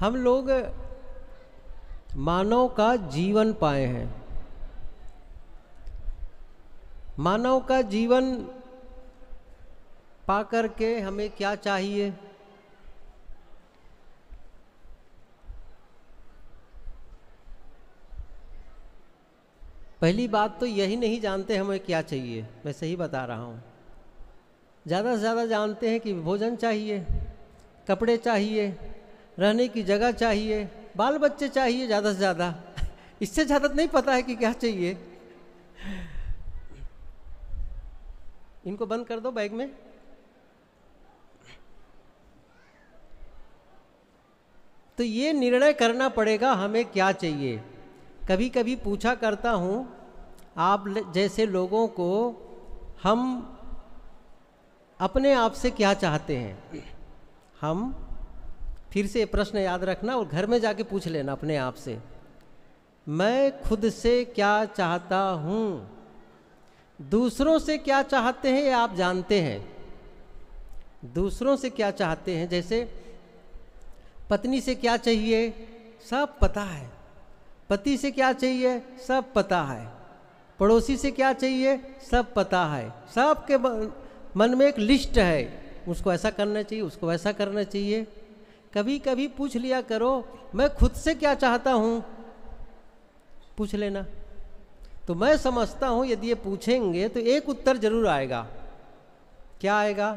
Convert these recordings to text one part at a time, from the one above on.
हम लोग मानव का जीवन पाए हैं मानव का जीवन पा करके हमें क्या चाहिए पहली बात तो यही नहीं जानते हमें क्या चाहिए मैं सही बता रहा हूँ ज़्यादा से ज़्यादा जानते हैं कि भोजन चाहिए कपड़े चाहिए रहने की जगह चाहिए बाल बच्चे चाहिए ज़्यादा से ज़्यादा इससे ज़्यादा नहीं पता है कि क्या चाहिए इनको बंद कर दो बैग में तो ये निर्णय करना पड़ेगा हमें क्या चाहिए कभी कभी पूछा करता हूँ आप जैसे लोगों को हम अपने आप से क्या चाहते हैं हम फिर से प्रश्न याद रखना और घर में जाके पूछ लेना अपने आप से मैं खुद से क्या चाहता हूँ दूसरों से क्या चाहते हैं ये आप जानते हैं दूसरों से क्या चाहते हैं जैसे पत्नी से क्या चाहिए सब पता है पति से क्या चाहिए सब पता है पड़ोसी से क्या चाहिए सब पता है सबके मन में एक लिस्ट है उसको ऐसा करना चाहिए उसको वैसा करना चाहिए कभी कभी पूछ लिया करो मैं खुद से क्या चाहता हूं पूछ लेना तो मैं समझता हूं यदि ये पूछेंगे तो एक उत्तर जरूर आएगा क्या आएगा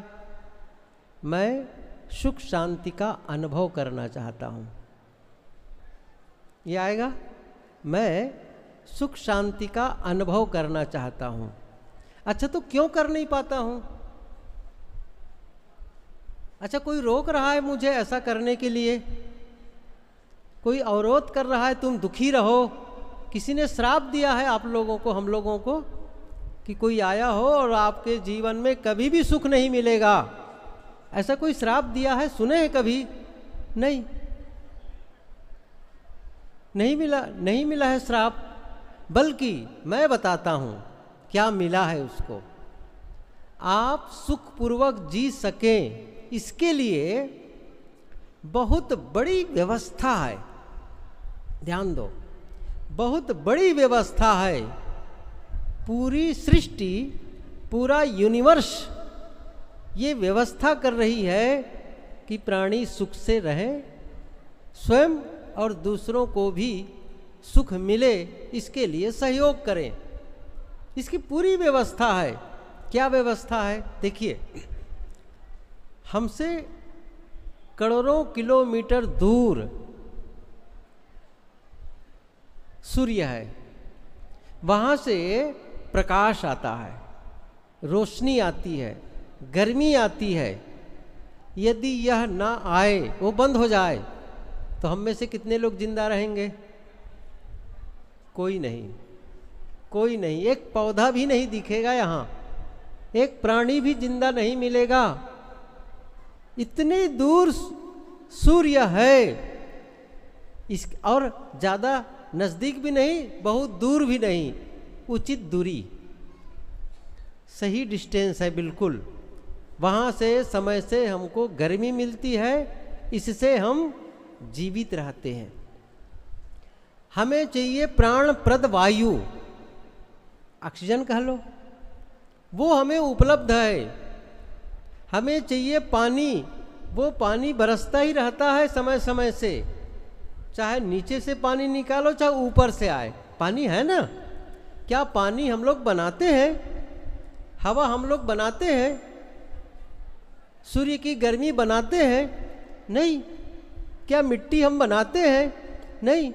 मैं सुख शांति का अनुभव करना चाहता हूं ये आएगा मैं सुख शांति का अनुभव करना चाहता हूं अच्छा तो क्यों कर नहीं पाता हूं अच्छा कोई रोक रहा है मुझे ऐसा करने के लिए कोई अवरोध कर रहा है तुम दुखी रहो किसी ने श्राप दिया है आप लोगों को हम लोगों को कि कोई आया हो और आपके जीवन में कभी भी सुख नहीं मिलेगा ऐसा कोई श्राप दिया है सुने हैं कभी नहीं नहीं मिला नहीं मिला है श्राप बल्कि मैं बताता हूँ क्या मिला है उसको आप सुखपूर्वक जी सकें इसके लिए बहुत बड़ी व्यवस्था है ध्यान दो बहुत बड़ी व्यवस्था है पूरी सृष्टि पूरा यूनिवर्स ये व्यवस्था कर रही है कि प्राणी सुख से रहे स्वयं और दूसरों को भी सुख मिले इसके लिए सहयोग करें इसकी पूरी व्यवस्था है क्या व्यवस्था है देखिए हमसे करोड़ों किलोमीटर दूर सूर्य है वहाँ से प्रकाश आता है रोशनी आती है गर्मी आती है यदि यह ना आए वो बंद हो जाए तो हम में से कितने लोग जिंदा रहेंगे कोई नहीं कोई नहीं एक पौधा भी नहीं दिखेगा यहाँ एक प्राणी भी जिंदा नहीं मिलेगा इतनी दूर सूर्य है इस और ज़्यादा नज़दीक भी नहीं बहुत दूर भी नहीं उचित दूरी सही डिस्टेंस है बिल्कुल वहाँ से समय से हमको गर्मी मिलती है इससे हम जीवित रहते हैं हमें चाहिए प्राणप्रद वायु ऑक्सीजन कह लो वो हमें उपलब्ध है हमें चाहिए पानी वो पानी बरसता ही रहता है समय समय से चाहे नीचे से पानी निकालो चाहे ऊपर से आए पानी है ना क्या पानी हम लोग बनाते हैं हवा हम लोग बनाते हैं सूर्य की गर्मी बनाते हैं नहीं क्या मिट्टी हम बनाते हैं नहीं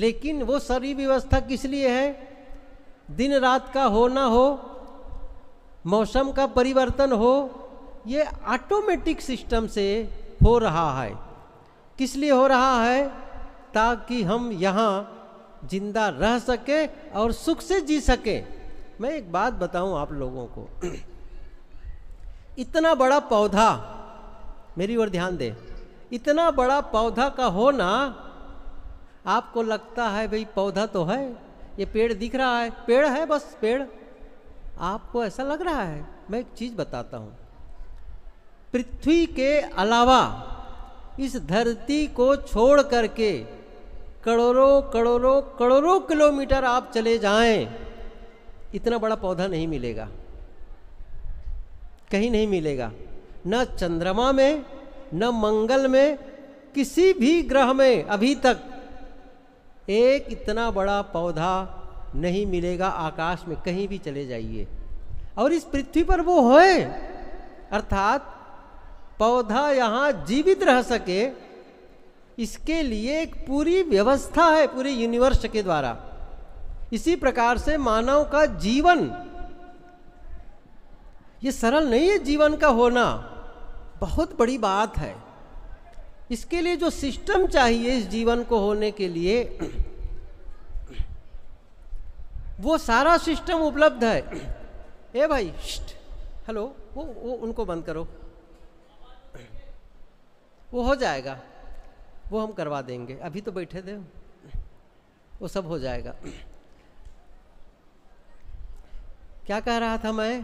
लेकिन वो सारी व्यवस्था किस लिए है दिन रात का होना हो मौसम का परिवर्तन हो ये ऑटोमेटिक सिस्टम से हो रहा है किस लिए हो रहा है ताकि हम यहाँ जिंदा रह सकें और सुख से जी सकें मैं एक बात बताऊं आप लोगों को इतना बड़ा पौधा मेरी ओर ध्यान दे इतना बड़ा पौधा का होना आपको लगता है भाई पौधा तो है ये पेड़ दिख रहा है पेड़ है बस पेड़ आपको ऐसा लग रहा है मैं एक चीज बताता हूं पृथ्वी के अलावा इस धरती को छोड़ करके करोड़ों करोड़ों करोड़ों किलोमीटर आप चले जाएं इतना बड़ा पौधा नहीं मिलेगा कहीं नहीं मिलेगा न चंद्रमा में न मंगल में किसी भी ग्रह में अभी तक एक इतना बड़ा पौधा नहीं मिलेगा आकाश में कहीं भी चले जाइए और इस पृथ्वी पर वो है अर्थात पौधा यहाँ जीवित रह सके इसके लिए एक पूरी व्यवस्था है पूरे यूनिवर्स के द्वारा इसी प्रकार से मानव का जीवन ये सरल नहीं है जीवन का होना बहुत बड़ी बात है इसके लिए जो सिस्टम चाहिए इस जीवन को होने के लिए वो सारा सिस्टम उपलब्ध है ए भाई हेलो वो वो उनको बंद करो वो हो जाएगा वो हम करवा देंगे अभी तो बैठे थे वो सब हो जाएगा क्या कह रहा था मैं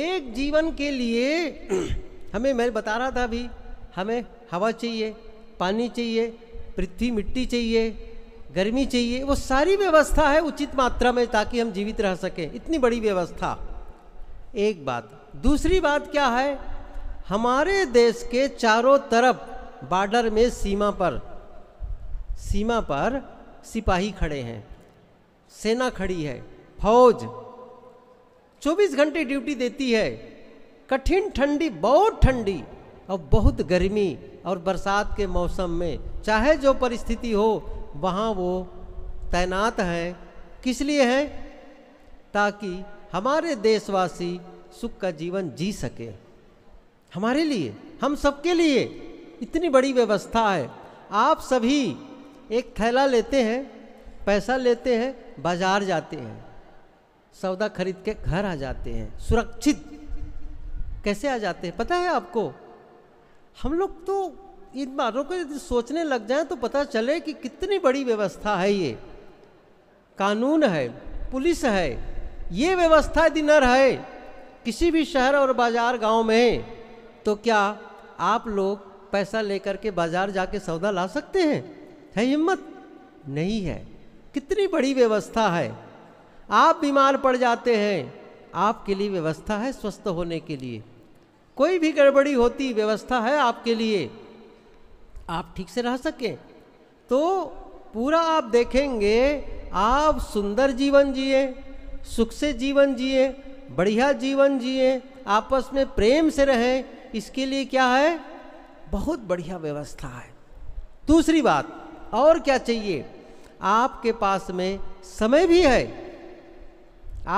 एक जीवन के लिए हमें मैं बता रहा था अभी हमें हवा चाहिए पानी चाहिए पृथ्वी मिट्टी चाहिए गर्मी चाहिए वो सारी व्यवस्था है उचित मात्रा में ताकि हम जीवित रह सकें इतनी बड़ी व्यवस्था एक बात दूसरी बात क्या है हमारे देश के चारों तरफ बॉर्डर में सीमा पर सीमा पर सिपाही खड़े हैं सेना खड़ी है फौज 24 घंटे ड्यूटी देती है कठिन ठंडी बहुत ठंडी और बहुत गर्मी और बरसात के मौसम में चाहे जो परिस्थिति हो वहाँ वो तैनात हैं किस लिए हैं ताकि हमारे देशवासी सुख का जीवन जी सके हमारे लिए हम सबके लिए इतनी बड़ी व्यवस्था है आप सभी एक थैला लेते हैं पैसा लेते हैं बाजार जाते हैं सौदा खरीद के घर आ जाते हैं सुरक्षित कैसे आ जाते हैं पता है आपको हम लोग तो इन बातों को यदि सोचने लग जाए तो पता चले कि कितनी बड़ी व्यवस्था है ये कानून है पुलिस है ये व्यवस्था यदि न रहे किसी भी शहर और बाजार गांव में तो क्या आप लोग पैसा लेकर के बाजार जाके सौदा ला सकते हैं है हिम्मत नहीं है कितनी बड़ी व्यवस्था है आप बीमार पड़ जाते हैं आपके लिए व्यवस्था है स्वस्थ होने के लिए कोई भी गड़बड़ी होती व्यवस्था है आपके लिए आप ठीक से रह सके तो पूरा आप देखेंगे आप सुंदर जीवन जिए सुख से जीवन जिए बढ़िया जीवन जिए आपस में प्रेम से रहें इसके लिए क्या है बहुत बढ़िया व्यवस्था है दूसरी बात और क्या चाहिए आपके पास में समय भी है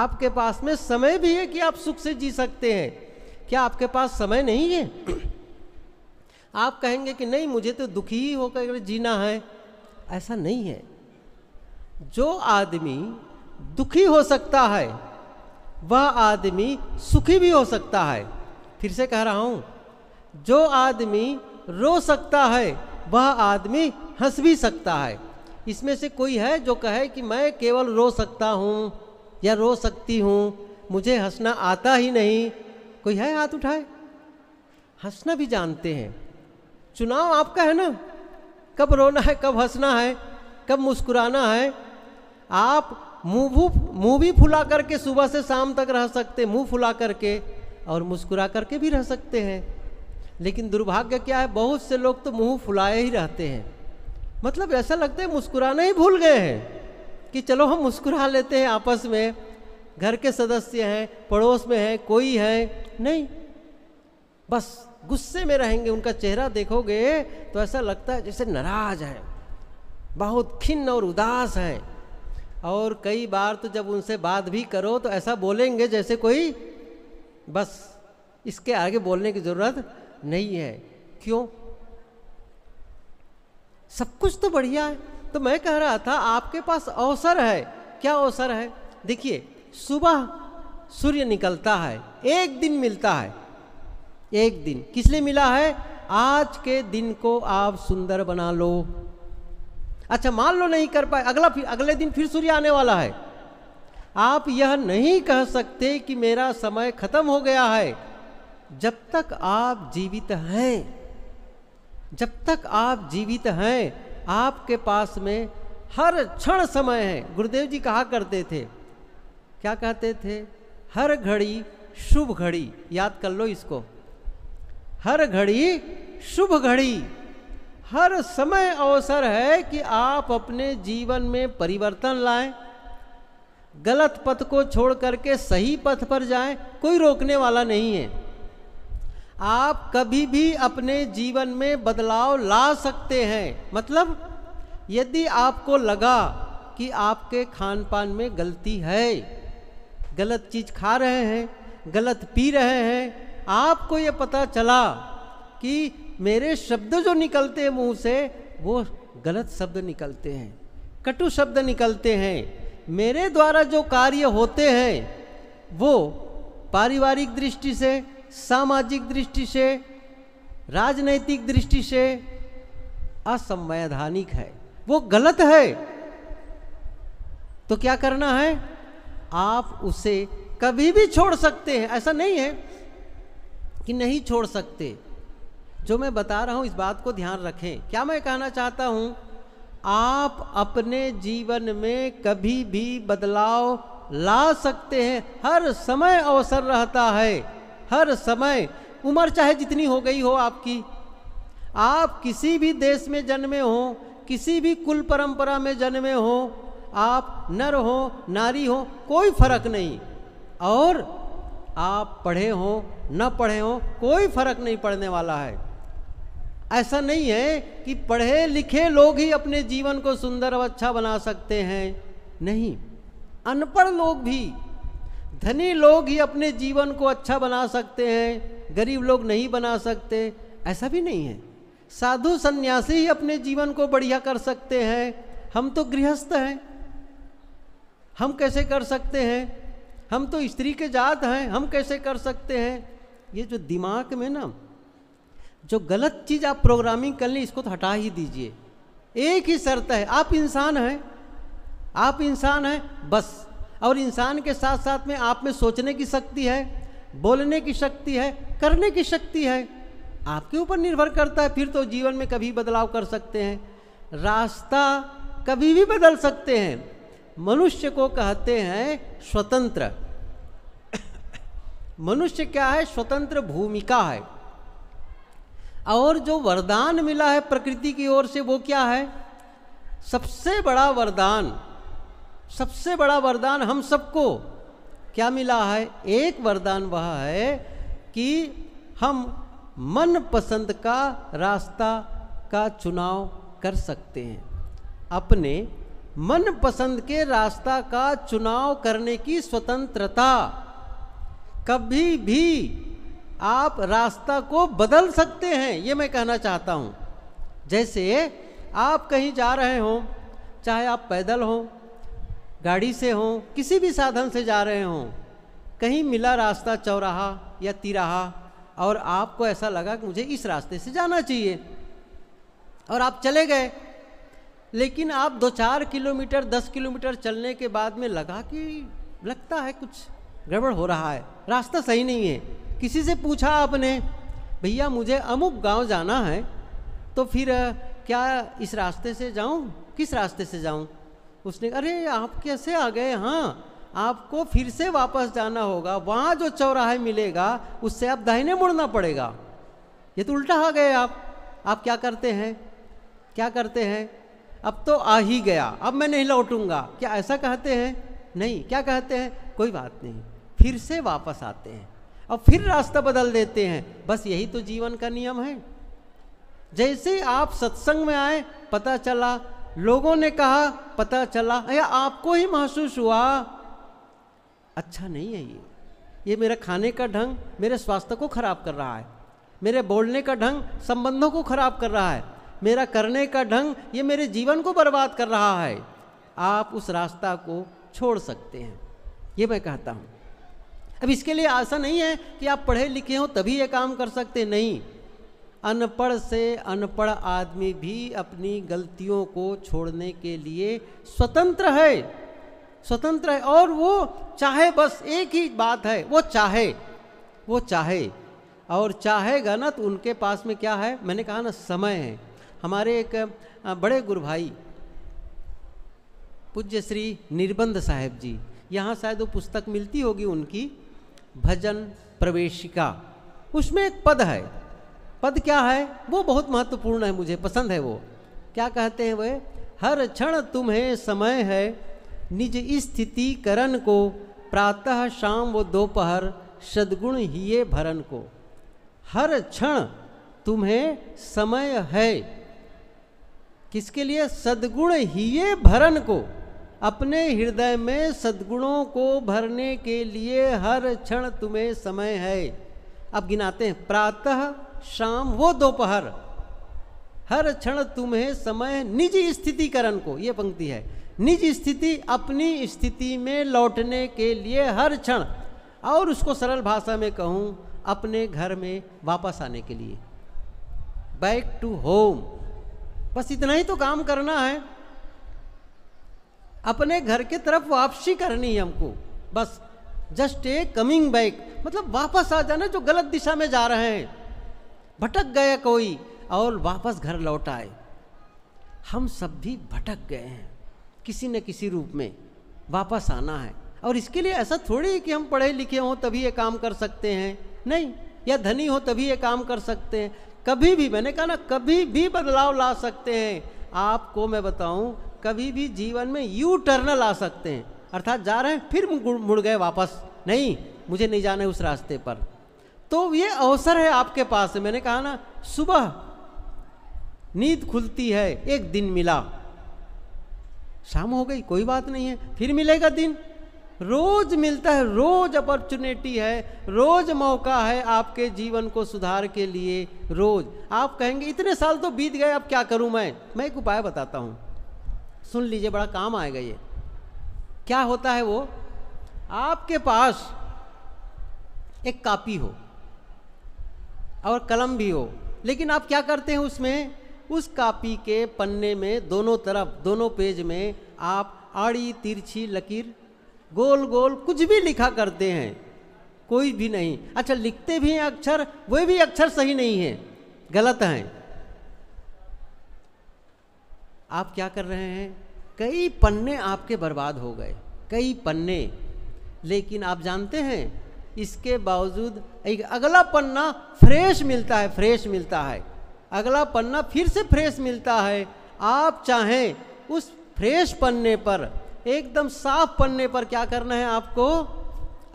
आपके पास में समय भी है कि आप सुख से जी सकते हैं क्या आपके पास समय नहीं है आप कहेंगे कि नहीं मुझे तो दुखी ही होकर जीना है ऐसा नहीं है जो आदमी दुखी हो सकता है वह आदमी सुखी भी हो सकता है फिर से कह रहा हूँ जो आदमी रो सकता है वह आदमी हंस भी सकता है इसमें से कोई है जो कहे कि मैं केवल रो सकता हूँ या रो सकती हूँ मुझे हंसना आता ही नहीं कोई है हाथ उठाए हंसना भी जानते हैं चुनाव आपका है ना कब रोना है कब हंसना है कब मुस्कुराना है आप मुँह मुँह भी फुला करके सुबह से शाम तक रह सकते मुँह फुला करके और मुस्कुरा करके भी रह सकते हैं लेकिन दुर्भाग्य क्या है बहुत से लोग तो मुँह फुलाए ही रहते हैं मतलब ऐसा लगता है मुस्कुराना ही भूल गए हैं कि चलो हम मुस्कुरा लेते हैं आपस में घर के सदस्य हैं पड़ोस में हैं कोई है नहीं बस गुस्से में रहेंगे उनका चेहरा देखोगे तो ऐसा लगता है जैसे नाराज है बहुत खिन्न और उदास हैं और कई बार तो जब उनसे बात भी करो तो ऐसा बोलेंगे जैसे कोई बस इसके आगे बोलने की ज़रूरत नहीं है क्यों सब कुछ तो बढ़िया है तो मैं कह रहा था आपके पास अवसर है क्या अवसर है देखिए सुबह सूर्य निकलता है एक दिन मिलता है एक दिन किस लिए मिला है आज के दिन को आप सुंदर बना लो अच्छा मान लो नहीं कर पाए अगला फिर अगले दिन फिर सूर्य आने वाला है आप यह नहीं कह सकते कि मेरा समय खत्म हो गया है जब तक आप जीवित हैं जब तक आप जीवित हैं आपके पास में हर क्षण समय है गुरुदेव जी कहा करते थे क्या कहते थे हर घड़ी शुभ घड़ी याद कर लो इसको हर घड़ी शुभ घड़ी हर समय अवसर है कि आप अपने जीवन में परिवर्तन लाएं गलत पथ को छोड़ करके सही पथ पर जाएं कोई रोकने वाला नहीं है आप कभी भी अपने जीवन में बदलाव ला सकते हैं मतलब यदि आपको लगा कि आपके खान पान में गलती है गलत चीज़ खा रहे हैं गलत पी रहे हैं आपको ये पता चला कि मेरे शब्द जो निकलते हैं मुंह से वो गलत शब्द निकलते हैं कटु शब्द निकलते हैं मेरे द्वारा जो कार्य होते हैं वो पारिवारिक दृष्टि से सामाजिक दृष्टि से राजनैतिक दृष्टि से असंवैधानिक है वो गलत है तो क्या करना है आप उसे कभी भी छोड़ सकते हैं ऐसा नहीं है कि नहीं छोड़ सकते जो मैं बता रहा हूँ इस बात को ध्यान रखें क्या मैं कहना चाहता हूँ आप अपने जीवन में कभी भी बदलाव ला सकते हैं हर समय अवसर रहता है हर समय उम्र चाहे जितनी हो गई हो आपकी आप किसी भी देश में जन्मे हों किसी भी कुल परंपरा में जन्मे हों आप नर हो नारी हो कोई फर्क नहीं और आप पढ़े हों न पढ़े हों कोई फर्क नहीं पड़ने वाला है ऐसा नहीं है कि पढ़े लिखे लोग ही अपने जीवन को सुंदर और अच्छा बना सकते हैं नहीं अनपढ़ लोग भी धनी लोग ही अपने जीवन को अच्छा बना सकते हैं गरीब लोग नहीं बना सकते ऐसा भी नहीं है साधु सन्यासी ही अपने जीवन को बढ़िया कर सकते हैं हम तो गृहस्थ हैं हम कैसे कर सकते हैं हम तो स्त्री के जात हैं हम कैसे कर सकते हैं ये जो दिमाग में ना जो गलत चीज़ आप प्रोग्रामिंग कर लें इसको तो हटा ही दीजिए एक ही शर्त है आप इंसान हैं आप इंसान हैं बस और इंसान के साथ साथ में आप में सोचने की शक्ति है बोलने की शक्ति है करने की शक्ति है आपके ऊपर निर्भर करता है फिर तो जीवन में कभी बदलाव कर सकते हैं रास्ता कभी भी बदल सकते हैं मनुष्य को कहते हैं स्वतंत्र मनुष्य क्या है स्वतंत्र भूमिका है और जो वरदान मिला है प्रकृति की ओर से वो क्या है सबसे बड़ा वरदान सबसे बड़ा वरदान हम सबको क्या मिला है एक वरदान वह है कि हम मन पसंद का रास्ता का चुनाव कर सकते हैं अपने मन पसंद के रास्ता का चुनाव करने की स्वतंत्रता कभी भी आप रास्ता को बदल सकते हैं ये मैं कहना चाहता हूँ जैसे आप कहीं जा रहे हों चाहे आप पैदल हों गाड़ी से हों किसी भी साधन से जा रहे हों कहीं मिला रास्ता चौराहा या तिराहा और आपको ऐसा लगा कि मुझे इस रास्ते से जाना चाहिए और आप चले गए लेकिन आप दो चार किलोमीटर दस किलोमीटर चलने के बाद में लगा कि लगता है कुछ गड़बड़ हो रहा है रास्ता सही नहीं है किसी से पूछा आपने भैया मुझे अमुक गांव जाना है तो फिर क्या इस रास्ते से जाऊं किस रास्ते से जाऊं उसने अरे आप कैसे आ गए हाँ आपको फिर से वापस जाना होगा वहाँ जो चौराहे मिलेगा उससे आप दाहिने मुड़ना पड़ेगा ये तो उल्टा आ गए आप आप क्या करते हैं क्या करते हैं अब तो आ ही गया अब मैं नहीं लौटूंगा क्या ऐसा कहते हैं नहीं क्या कहते हैं कोई बात नहीं फिर से वापस आते हैं और फिर रास्ता बदल देते हैं बस यही तो जीवन का नियम है जैसे आप सत्संग में आए पता चला लोगों ने कहा पता चला या आपको ही महसूस हुआ अच्छा नहीं है ये ये मेरा खाने का ढंग मेरे स्वास्थ्य को खराब कर रहा है मेरे बोलने का ढंग संबंधों को खराब कर रहा है मेरा करने का ढंग ये मेरे जीवन को बर्बाद कर रहा है आप उस रास्ता को छोड़ सकते हैं ये मैं कहता हूँ अब इसके लिए आशा नहीं है कि आप पढ़े लिखे हों तभी ये काम कर सकते नहीं अनपढ़ से अनपढ़ आदमी भी अपनी गलतियों को छोड़ने के लिए स्वतंत्र है स्वतंत्र है और वो चाहे बस एक ही बात है वो चाहे वो चाहे और चाहेगा ना तो उनके पास में क्या है मैंने कहा ना समय है हमारे एक बड़े गुरु भाई पूज्य श्री निर्बंध साहेब जी यहाँ शायद वो पुस्तक मिलती होगी उनकी भजन प्रवेशिका उसमें एक पद है पद क्या है वो बहुत महत्वपूर्ण है मुझे पसंद है वो क्या कहते हैं वह हर क्षण तुम्हें समय है निज स्थिति करण को प्रातः शाम व दोपहर सदगुण ही भरण को हर क्षण तुम्हें समय है किसके लिए ही ये भरण को अपने हृदय में सद्गुणों को भरने के लिए हर क्षण तुम्हें समय है अब गिनाते हैं प्रातः शाम वो दोपहर हर क्षण तुम्हें समय निज स्थितिकरण को ये पंक्ति है निज स्थिति अपनी स्थिति में लौटने के लिए हर क्षण और उसको सरल भाषा में कहूँ अपने घर में वापस आने के लिए बैक टू होम बस इतना ही तो काम करना है अपने घर की तरफ वापसी करनी है हमको बस जस्ट ए कमिंग बैक मतलब वापस आ जाना जो गलत दिशा में जा रहे हैं भटक गया कोई और वापस घर लौट आए हम सब भी भटक गए हैं किसी न किसी रूप में वापस आना है और इसके लिए ऐसा थोड़ी है कि हम पढ़े लिखे हों तभी ये काम कर सकते हैं नहीं या धनी हो तभी ये काम कर सकते हैं कभी भी मैंने कहा ना कभी भी बदलाव ला सकते हैं आपको मैं बताऊं कभी भी जीवन में यू टर्न ला सकते हैं अर्थात जा रहे हैं फिर मुड़ गए वापस नहीं मुझे नहीं जाना है उस रास्ते पर तो ये अवसर है आपके पास मैंने कहा ना सुबह नींद खुलती है एक दिन मिला शाम हो गई कोई बात नहीं है फिर मिलेगा दिन रोज मिलता है रोज अपॉर्चुनिटी है रोज मौका है आपके जीवन को सुधार के लिए रोज आप कहेंगे इतने साल तो बीत गए अब क्या करूं मैं मैं एक उपाय बताता हूं सुन लीजिए बड़ा काम आएगा ये क्या होता है वो आपके पास एक कापी हो और कलम भी हो लेकिन आप क्या करते हैं उसमें उस कापी के पन्ने में दोनों तरफ दोनों पेज में आप आड़ी तिरछी लकीर गोल गोल कुछ भी लिखा करते हैं कोई भी नहीं अच्छा लिखते भी हैं अक्षर वे भी अक्षर सही नहीं है गलत हैं आप क्या कर रहे हैं कई पन्ने आपके बर्बाद हो गए कई पन्ने लेकिन आप जानते हैं इसके बावजूद एक अगला पन्ना फ्रेश मिलता है फ्रेश मिलता है अगला पन्ना फिर से फ्रेश मिलता है आप चाहें उस फ्रेश पन्ने पर एकदम साफ पन्ने पर क्या करना है आपको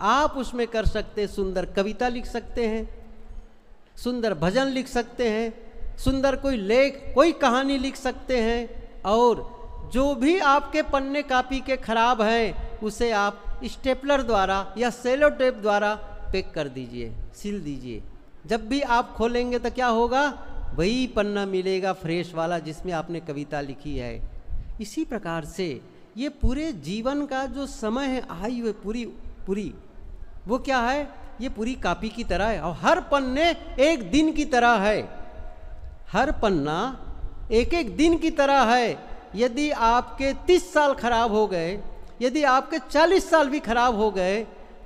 आप उसमें कर सकते हैं सुंदर कविता लिख सकते हैं सुंदर भजन लिख सकते हैं सुंदर कोई लेख कोई कहानी लिख सकते हैं और जो भी आपके पन्ने कापी के खराब हैं उसे आप स्टेपलर द्वारा या सेलो टेप द्वारा पैक कर दीजिए सिल दीजिए जब भी आप खोलेंगे तो क्या होगा वही पन्ना मिलेगा फ्रेश वाला जिसमें आपने कविता लिखी है इसी प्रकार से ये पूरे जीवन का जो समय है आई हुए पूरी पूरी वो क्या है ये पूरी कापी की तरह है और हर पन्ने एक दिन की तरह है हर पन्ना एक एक दिन की तरह है यदि आपके तीस साल खराब हो गए यदि आपके चालीस साल भी खराब हो गए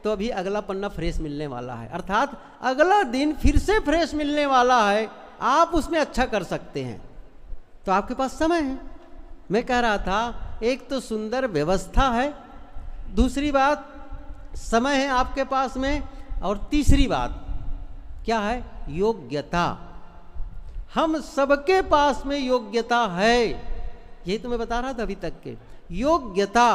तो अभी अगला पन्ना फ्रेश मिलने वाला है अर्थात अगला दिन फिर से फ्रेश मिलने वाला है आप उसमें अच्छा कर सकते हैं तो आपके पास समय है मैं कह रहा था एक तो सुंदर व्यवस्था है दूसरी बात समय है आपके पास में और तीसरी बात क्या है योग्यता हम सबके पास में योग्यता है यही तो मैं बता रहा था अभी तक के योग्यता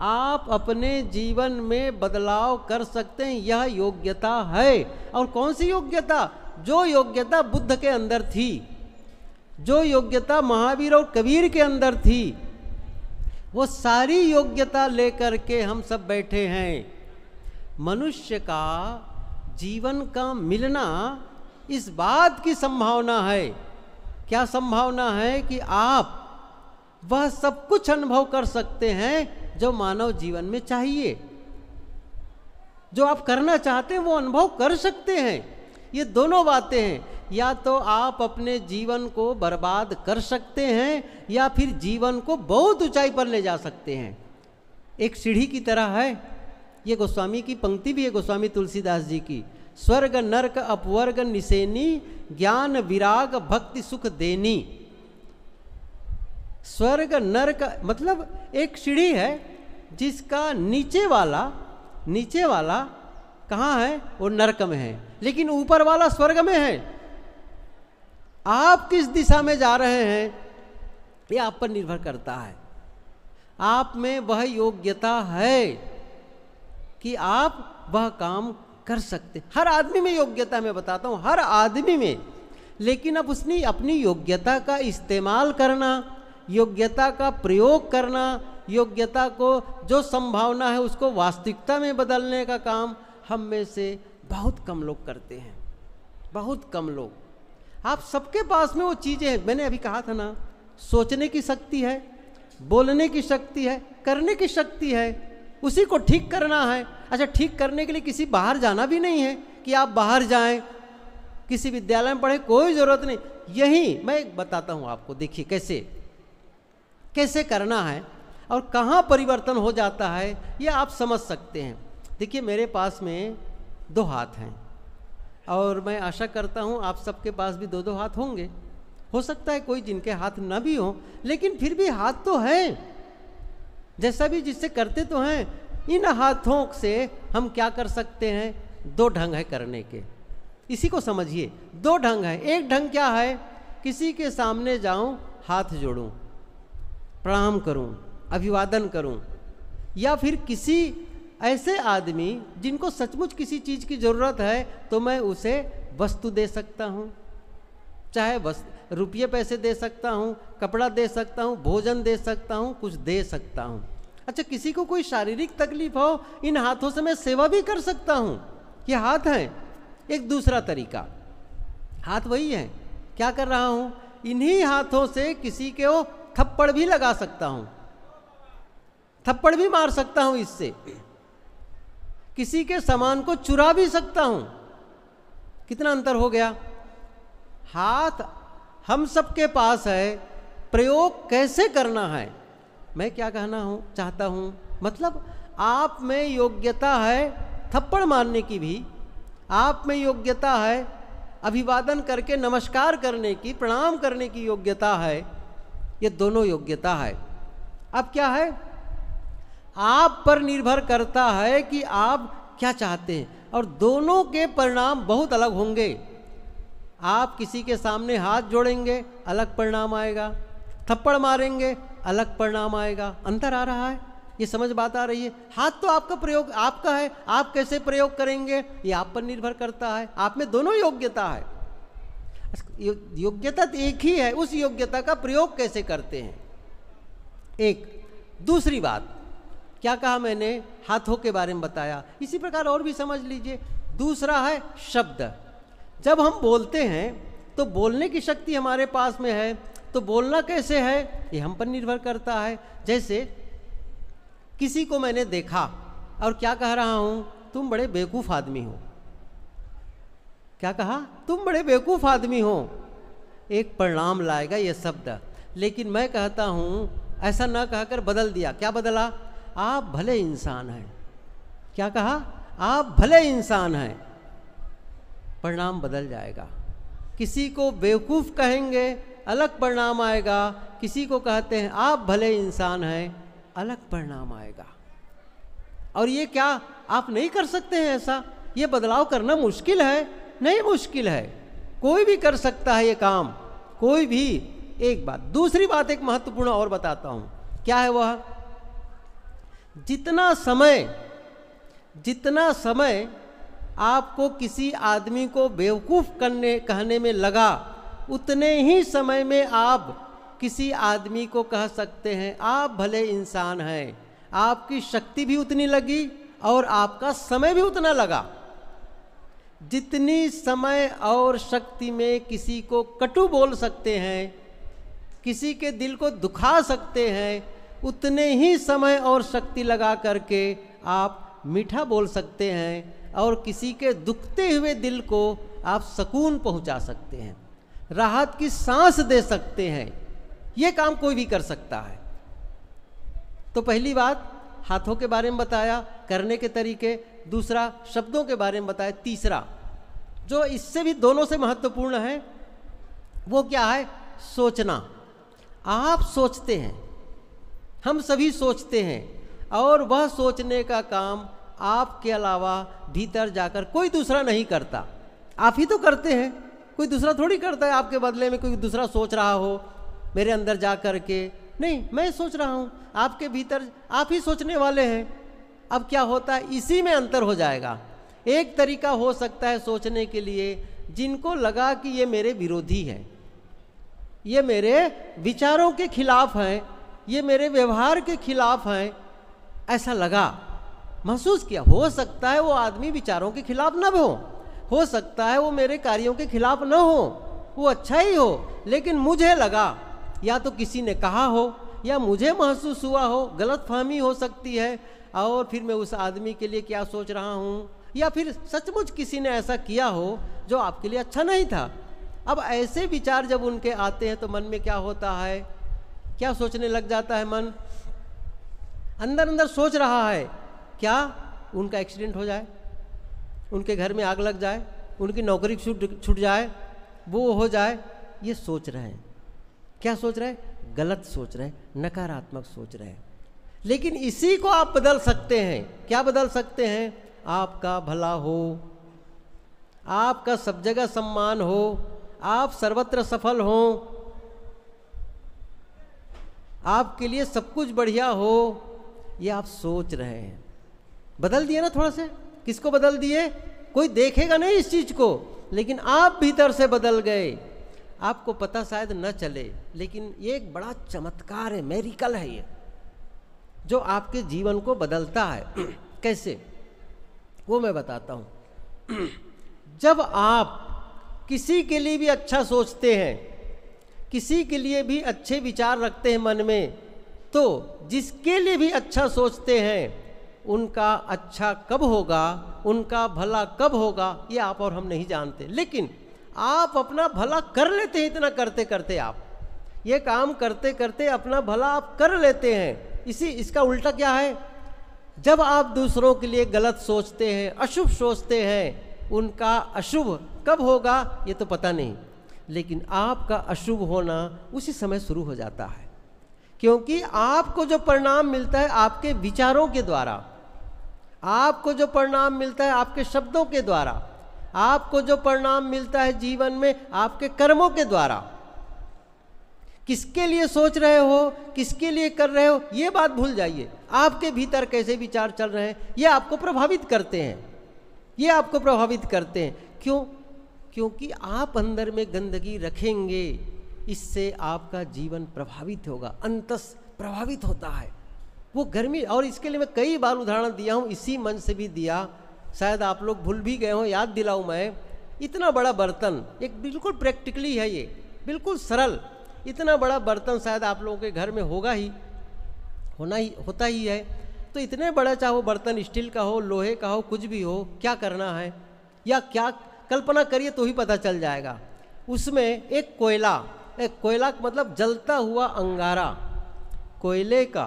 आप अपने जीवन में बदलाव कर सकते हैं यह योग्यता है और कौन सी योग्यता जो योग्यता बुद्ध के अंदर थी जो योग्यता महावीर और कबीर के अंदर थी वो सारी योग्यता लेकर के हम सब बैठे हैं मनुष्य का जीवन का मिलना इस बात की संभावना है क्या संभावना है कि आप वह सब कुछ अनुभव कर सकते हैं जो मानव जीवन में चाहिए जो आप करना चाहते हैं वो अनुभव कर सकते हैं ये दोनों बातें हैं या तो आप अपने जीवन को बर्बाद कर सकते हैं या फिर जीवन को बहुत ऊंचाई पर ले जा सकते हैं एक सीढ़ी की तरह है ये गोस्वामी की पंक्ति भी है गोस्वामी तुलसीदास जी की स्वर्ग नरक अपवर्ग निसेनी ज्ञान विराग भक्ति सुख देनी स्वर्ग नरक मतलब एक सीढ़ी है जिसका नीचे वाला नीचे वाला कहाँ है वो नरक में है लेकिन ऊपर वाला स्वर्ग में है आप किस दिशा में जा रहे हैं ये आप पर निर्भर करता है आप में वह योग्यता है कि आप वह काम कर सकते हर आदमी में योग्यता मैं बताता हूँ हर आदमी में लेकिन अब उसने अपनी योग्यता का इस्तेमाल करना योग्यता का प्रयोग करना योग्यता को जो संभावना है उसको वास्तविकता में बदलने का काम हम में से बहुत कम लोग करते हैं बहुत कम लोग आप सबके पास में वो चीज़ें हैं मैंने अभी कहा था ना सोचने की शक्ति है बोलने की शक्ति है करने की शक्ति है उसी को ठीक करना है अच्छा ठीक करने के लिए किसी बाहर जाना भी नहीं है कि आप बाहर जाएं किसी विद्यालय में पढ़े कोई ज़रूरत नहीं यही मैं बताता हूँ आपको देखिए कैसे कैसे करना है और कहाँ परिवर्तन हो जाता है ये आप समझ सकते हैं देखिए मेरे पास में दो हाथ हैं और मैं आशा करता हूँ आप सबके पास भी दो दो हाथ होंगे हो सकता है कोई जिनके हाथ ना भी हों लेकिन फिर भी हाथ तो हैं जैसा भी जिससे करते तो हैं इन हाथों से हम क्या कर सकते हैं दो ढंग है करने के इसी को समझिए दो ढंग है एक ढंग क्या है किसी के सामने जाऊं हाथ जोड़ूं प्रणाम करूं अभिवादन करूं या फिर किसी ऐसे आदमी जिनको सचमुच किसी चीज़ की ज़रूरत है तो मैं उसे वस्तु दे सकता हूँ चाहे वस रुपये पैसे दे सकता हूँ कपड़ा दे सकता हूँ भोजन दे सकता हूँ कुछ दे सकता हूँ अच्छा किसी को कोई शारीरिक तकलीफ हो इन हाथों से मैं सेवा भी कर सकता हूँ ये हाथ हैं एक दूसरा तरीका हाथ वही है क्या कर रहा हूँ इन्हीं हाथों से किसी के वो थप्पड़ भी लगा सकता हूँ थप्पड़ भी मार सकता हूँ इससे किसी के सामान को चुरा भी सकता हूं कितना अंतर हो गया हाथ हम सबके पास है प्रयोग कैसे करना है मैं क्या कहना हूं चाहता हूं मतलब आप में योग्यता है थप्पड़ मारने की भी आप में योग्यता है अभिवादन करके नमस्कार करने की प्रणाम करने की योग्यता है ये दोनों योग्यता है अब क्या है आप पर निर्भर करता है कि आप क्या चाहते हैं और दोनों के परिणाम बहुत अलग होंगे आप किसी के सामने हाथ जोड़ेंगे अलग परिणाम आएगा थप्पड़ मारेंगे अलग परिणाम आएगा अंतर आ रहा है ये समझ बात आ रही है हाथ तो आपका प्रयोग आपका है आप कैसे प्रयोग करेंगे ये आप पर निर्भर करता है आप में दोनों योग्यता है योग्यता तो एक ही है उस योग्यता का प्रयोग कैसे करते हैं एक दूसरी बात क्या कहा मैंने हाथों के बारे में बताया इसी प्रकार और भी समझ लीजिए दूसरा है शब्द जब हम बोलते हैं तो बोलने की शक्ति हमारे पास में है तो बोलना कैसे है ये हम पर निर्भर करता है जैसे किसी को मैंने देखा और क्या कह रहा हूं तुम बड़े बेवकूफ़ आदमी हो क्या कहा तुम बड़े बेवकूफ़ आदमी हो एक परिणाम लाएगा यह शब्द लेकिन मैं कहता हूं ऐसा ना कहकर बदल दिया क्या बदला आप भले इंसान हैं क्या कहा आप भले इंसान हैं परिणाम बदल जाएगा किसी को बेवकूफ़ कहेंगे अलग परिणाम आएगा किसी को कहते हैं आप भले इंसान हैं अलग परिणाम आएगा और ये क्या आप नहीं कर सकते हैं ऐसा ये बदलाव करना मुश्किल है नहीं मुश्किल है कोई भी कर सकता है ये काम कोई भी एक बात दूसरी बात एक महत्वपूर्ण और बताता हूं क्या है वह जितना समय जितना समय आपको किसी आदमी को बेवकूफ़ करने कहने में लगा उतने ही समय में आप किसी आदमी को कह सकते हैं आप भले इंसान हैं आपकी शक्ति भी उतनी लगी और आपका समय भी उतना लगा जितनी समय और शक्ति में किसी को कटु बोल सकते हैं किसी के दिल को दुखा सकते हैं उतने ही समय और शक्ति लगा करके आप मीठा बोल सकते हैं और किसी के दुखते हुए दिल को आप सुकून पहुंचा सकते हैं राहत की सांस दे सकते हैं ये काम कोई भी कर सकता है तो पहली बात हाथों के बारे में बताया करने के तरीके दूसरा शब्दों के बारे में बताया तीसरा जो इससे भी दोनों से महत्वपूर्ण है वो क्या है सोचना आप सोचते हैं हम सभी सोचते हैं और वह सोचने का काम आपके अलावा भीतर जाकर कोई दूसरा नहीं करता आप ही तो करते हैं कोई दूसरा थोड़ी करता है आपके बदले में कोई दूसरा सोच रहा हो मेरे अंदर जा कर के नहीं मैं सोच रहा हूँ आपके भीतर आप ही सोचने वाले हैं अब क्या होता है इसी में अंतर हो जाएगा एक तरीका हो सकता है सोचने के लिए जिनको लगा कि ये मेरे विरोधी हैं ये मेरे विचारों के खिलाफ हैं ये मेरे व्यवहार के खिलाफ हैं ऐसा लगा महसूस किया हो सकता है वो आदमी विचारों के खिलाफ ना हो हो सकता है वो मेरे कार्यों के खिलाफ ना हो वो अच्छा ही हो लेकिन मुझे लगा या तो किसी ने कहा हो या मुझे महसूस हुआ हो गलत फहमी हो सकती है और फिर मैं उस आदमी के लिए क्या सोच रहा हूँ या फिर सचमुच किसी ने ऐसा किया हो जो आपके लिए अच्छा नहीं था अब ऐसे विचार जब उनके आते हैं तो मन में क्या होता है क्या सोचने लग जाता है मन अंदर अंदर सोच रहा है क्या उनका एक्सीडेंट हो जाए उनके घर में आग लग जाए उनकी नौकरी छूट छूट जाए वो हो जाए ये सोच रहे हैं क्या सोच रहे हैं गलत सोच रहे हैं नकारात्मक सोच रहे हैं लेकिन इसी को आप बदल सकते हैं क्या बदल सकते हैं आपका भला हो आपका सब जगह सम्मान हो आप सर्वत्र सफल हों आपके लिए सब कुछ बढ़िया हो ये आप सोच रहे हैं बदल दिए ना थोड़ा से किसको बदल दिए कोई देखेगा नहीं इस चीज़ को लेकिन आप भीतर से बदल गए आपको पता शायद न चले लेकिन ये एक बड़ा चमत्कार है मेरिकल है ये जो आपके जीवन को बदलता है कैसे वो मैं बताता हूँ जब आप किसी के लिए भी अच्छा सोचते हैं किसी के लिए भी अच्छे विचार रखते हैं मन में तो जिसके लिए भी अच्छा सोचते हैं उनका अच्छा कब होगा उनका भला कब होगा ये आप और हम नहीं जानते लेकिन आप अपना भला कर लेते हैं इतना करते करते आप ये काम करते करते अपना भला आप कर लेते हैं इसी इसका उल्टा क्या है जब आप दूसरों के लिए गलत सोचते हैं अशुभ सोचते हैं उनका अशुभ कब होगा ये तो पता नहीं लेकिन आपका अशुभ होना उसी समय शुरू हो जाता है क्योंकि आपको जो परिणाम मिलता है आपके विचारों के द्वारा आपको जो परिणाम मिलता है आपके शब्दों के द्वारा आपको जो परिणाम मिलता है जीवन में आपके कर्मों के द्वारा किसके लिए सोच रहे हो किसके लिए कर रहे हो ये बात भूल जाइए आपके भीतर कैसे विचार चल रहे हैं ये आपको प्रभावित करते हैं ये आपको प्रभावित करते हैं क्यों क्योंकि आप अंदर में गंदगी रखेंगे इससे आपका जीवन प्रभावित होगा अंतस प्रभावित होता है वो गर्मी और इसके लिए मैं कई बार उदाहरण दिया हूँ इसी मन से भी दिया शायद आप लोग भूल भी गए हो याद दिलाऊँ मैं इतना बड़ा बर्तन एक बिल्कुल प्रैक्टिकली है ये बिल्कुल सरल इतना बड़ा बर्तन शायद आप लोगों के घर में होगा ही होना ही होता ही है तो इतने बड़ा चाहे वो बर्तन स्टील का हो लोहे का हो कुछ भी हो क्या करना है या क्या कल्पना करिए तो ही पता चल जाएगा उसमें एक कोयला एक कोयला मतलब जलता हुआ अंगारा कोयले का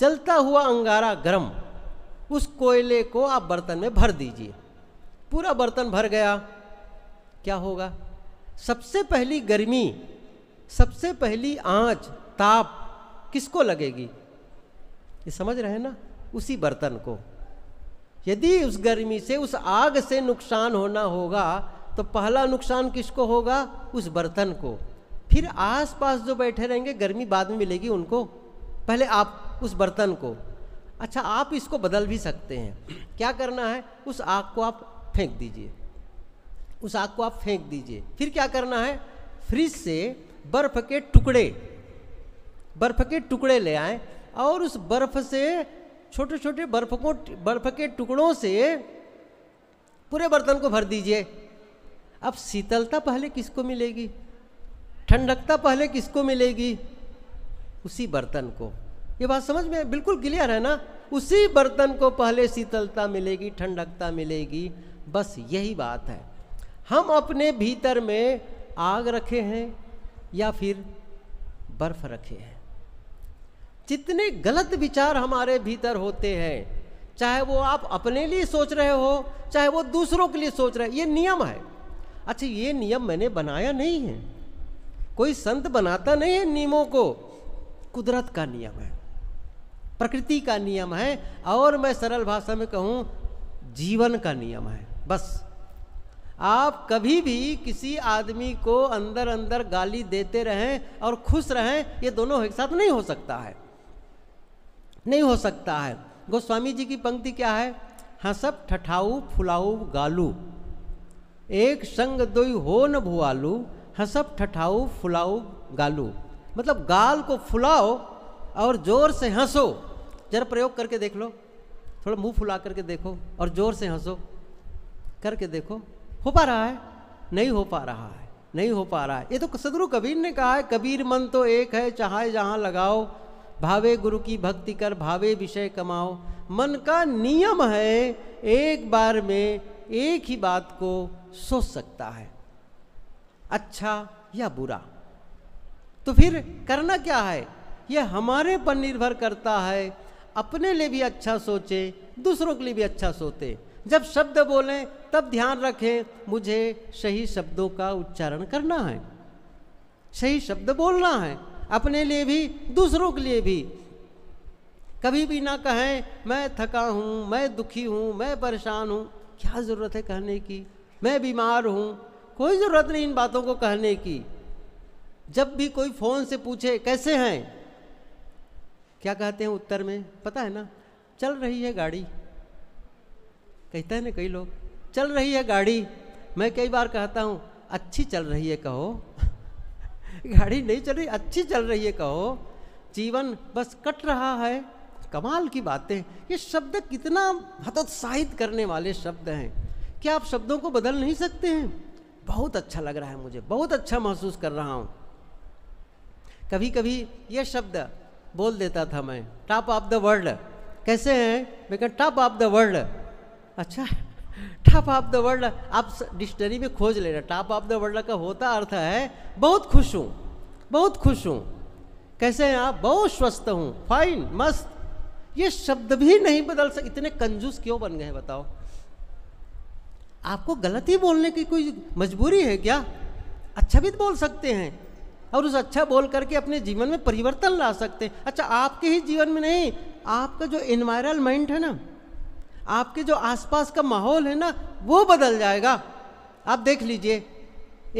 जलता हुआ अंगारा गर्म उस कोयले को आप बर्तन में भर दीजिए पूरा बर्तन भर गया क्या होगा सबसे पहली गर्मी सबसे पहली आंच ताप किसको लगेगी ये समझ रहे हैं ना उसी बर्तन को यदि उस गर्मी से उस आग से नुकसान होना होगा तो पहला नुकसान किसको होगा उस बर्तन को फिर आसपास जो बैठे रहेंगे गर्मी बाद में मिलेगी उनको पहले आप उस बर्तन को अच्छा आप इसको बदल भी सकते हैं क्या करना है उस आग को आप फेंक दीजिए उस आग को आप फेंक दीजिए फिर क्या करना है फ्रिज से बर्फ के टुकड़े बर्फ के टुकड़े ले आए और उस बर्फ से छोटे छोटे बर्फ को बर्फ के टुकड़ों से पूरे बर्तन को भर दीजिए अब शीतलता पहले किसको मिलेगी ठंडकता पहले किसको मिलेगी उसी बर्तन को ये बात समझ में बिल्कुल क्लियर है ना उसी बर्तन को पहले शीतलता मिलेगी ठंडकता मिलेगी बस यही बात है हम अपने भीतर में आग रखे हैं या फिर बर्फ रखे हैं जितने गलत विचार हमारे भीतर होते हैं चाहे वो आप अपने लिए सोच रहे हो चाहे वो दूसरों के लिए सोच रहे हो ये नियम है अच्छा ये नियम मैंने बनाया नहीं है कोई संत बनाता नहीं है नियमों को कुदरत का नियम है प्रकृति का नियम है और मैं सरल भाषा में कहूँ जीवन का नियम है बस आप कभी भी किसी आदमी को अंदर अंदर गाली देते रहें और खुश रहें ये दोनों एक साथ नहीं हो सकता है नहीं हो सकता है गोस्वामी जी की पंक्ति क्या है हसब ठठाऊ फुलाऊ गालू एक संग दो हो न भुआलू हंसप ठठाऊ फुलाऊ गालू मतलब गाल को फुलाओ और जोर से हंसो जरा प्रयोग करके देख लो थोड़ा मुंह फुला करके देखो और जोर से हंसो करके देखो हो पा रहा है नहीं हो पा रहा है नहीं हो पा रहा है ये तो सदगुरु कबीर ने कहा है कबीर मन तो एक है चाहे जहाँ लगाओ भावे गुरु की भक्ति कर भावे विषय कमाओ मन का नियम है एक बार में एक ही बात को सोच सकता है अच्छा या बुरा तो फिर करना क्या है यह हमारे पर निर्भर करता है अपने लिए भी अच्छा सोचे दूसरों के लिए भी अच्छा सोते जब शब्द बोलें तब ध्यान रखें मुझे सही शब्दों का उच्चारण करना है सही शब्द बोलना है अपने लिए भी दूसरों के लिए भी कभी भी ना कहें मैं थका हूँ मैं दुखी हूँ मैं परेशान हूँ क्या ज़रूरत है कहने की मैं बीमार हूँ कोई ज़रूरत नहीं इन बातों को कहने की जब भी कोई फ़ोन से पूछे कैसे हैं क्या कहते हैं उत्तर में पता है ना चल रही है गाड़ी कहते हैं ना कई लोग चल रही है गाड़ी मैं कई बार कहता हूँ अच्छी चल रही है कहो गाड़ी नहीं चल रही अच्छी चल रही है कहो जीवन बस कट रहा है कमाल की बातें ये शब्द कितना हतोत्साहित करने वाले शब्द हैं क्या आप शब्दों को बदल नहीं सकते हैं बहुत अच्छा लग रहा है मुझे बहुत अच्छा महसूस कर रहा हूँ कभी कभी ये शब्द बोल देता था मैं टॉप ऑफ द वर्ल्ड कैसे हैं मैं कह टॉप ऑफ द वर्ल्ड अच्छा टॉप ऑफ द वर्ल्ड आप डिक्शनरी में खोज लेना टॉप ऑफ द वर्ल्ड का होता अर्थ है बहुत खुश हूँ बहुत खुश हूँ कैसे हैं आप बहुत स्वस्थ हूँ फाइन मस्त ये शब्द भी नहीं बदल सकते इतने कंजूस क्यों बन गए बताओ आपको गलत ही बोलने की कोई मजबूरी है क्या अच्छा भी तो बोल सकते हैं और उस अच्छा बोल करके अपने जीवन में परिवर्तन ला सकते हैं अच्छा आपके ही जीवन में नहीं आपका जो माइंड है ना आपके जो आसपास का माहौल है ना वो बदल जाएगा आप देख लीजिए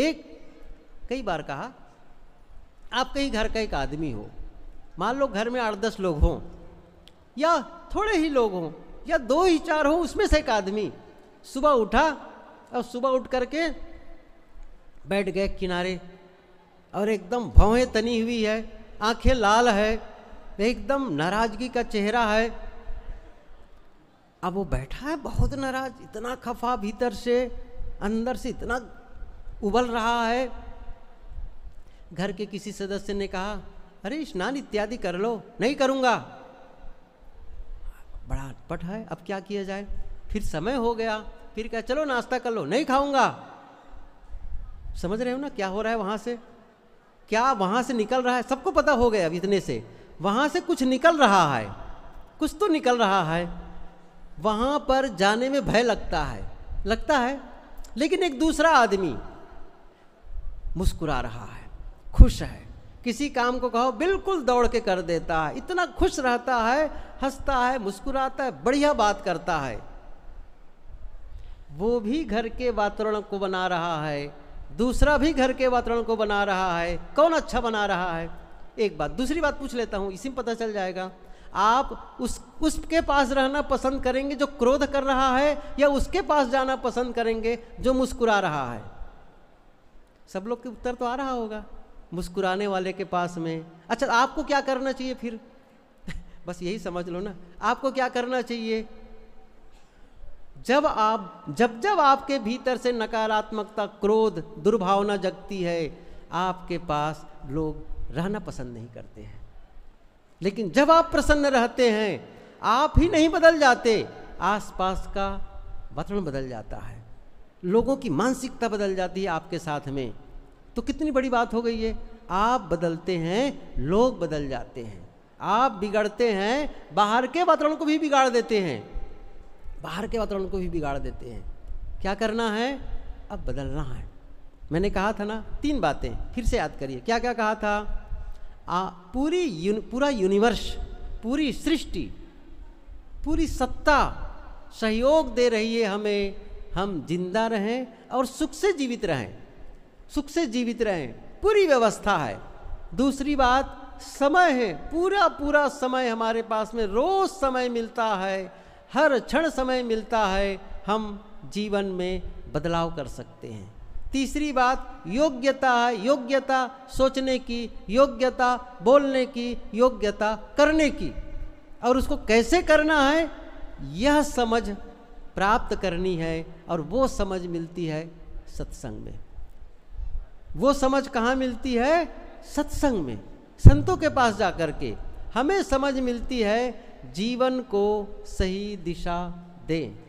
एक कई बार कहा आप कहीं घर का एक आदमी हो मान लो घर में आठ दस लोग हों या थोड़े ही लोग हों या दो ही चार हों उसमें से एक आदमी सुबह उठा और सुबह उठ करके बैठ गए किनारे और एकदम भौहें तनी हुई है आंखें लाल है एकदम नाराजगी का चेहरा है अब वो बैठा है बहुत नाराज इतना खफा भीतर से अंदर से इतना उबल रहा है घर के किसी सदस्य ने कहा अरे स्नान इत्यादि कर लो नहीं करूँगा बड़ा अटपट है अब क्या किया जाए फिर समय हो गया फिर क्या चलो नाश्ता कर लो नहीं खाऊंगा समझ रहे हो ना क्या हो रहा है वहां से क्या वहां से निकल रहा है सबको पता हो गया अब इतने से वहां से कुछ निकल रहा है कुछ तो निकल रहा है वहाँ पर जाने में भय लगता है लगता है लेकिन एक दूसरा आदमी मुस्कुरा रहा है खुश है किसी काम को कहो बिल्कुल दौड़ के कर देता है इतना खुश रहता है हंसता है मुस्कुराता है बढ़िया बात करता है वो भी घर के वातावरण को बना रहा है दूसरा भी घर के वातावरण को बना रहा है कौन अच्छा बना रहा है एक बात दूसरी बात पूछ लेता हूँ इसी में पता चल जाएगा आप उस उसके पास रहना पसंद करेंगे जो क्रोध कर रहा है या उसके पास जाना पसंद करेंगे जो मुस्कुरा रहा है सब लोग के उत्तर तो आ रहा होगा मुस्कुराने वाले के पास में अच्छा आपको क्या करना चाहिए फिर बस यही समझ लो ना आपको क्या करना चाहिए जब आप जब जब आपके भीतर से नकारात्मकता क्रोध दुर्भावना जगती है आपके पास लोग रहना पसंद नहीं करते हैं लेकिन जब आप प्रसन्न रहते हैं आप ही नहीं बदल जाते आसपास का वातावरण बदल जाता है लोगों की मानसिकता बदल जाती है आपके साथ में तो कितनी बड़ी बात हो गई है आप बदलते हैं लोग बदल जाते हैं आप बिगड़ते हैं बाहर के वातावरण को भी बिगाड़ देते हैं बाहर के वातावरण को भी बिगाड़ देते हैं क्या करना है अब बदलना है मैंने कहा था ना तीन बातें फिर से याद करिए क्या क्या कहा था आ, पूरी युन, पूरा यूनिवर्स पूरी सृष्टि पूरी सत्ता सहयोग दे रही है हमें हम जिंदा रहें और सुख से जीवित रहें सुख से जीवित रहें पूरी व्यवस्था है दूसरी बात समय है पूरा पूरा समय हमारे पास में रोज समय मिलता है हर क्षण समय मिलता है हम जीवन में बदलाव कर सकते हैं तीसरी बात योग्यता है योग्यता सोचने की योग्यता बोलने की योग्यता करने की और उसको कैसे करना है यह समझ प्राप्त करनी है और वो समझ मिलती है सत्संग में वो समझ कहाँ मिलती है सत्संग में संतों के पास जा कर के हमें समझ मिलती है जीवन को सही दिशा दें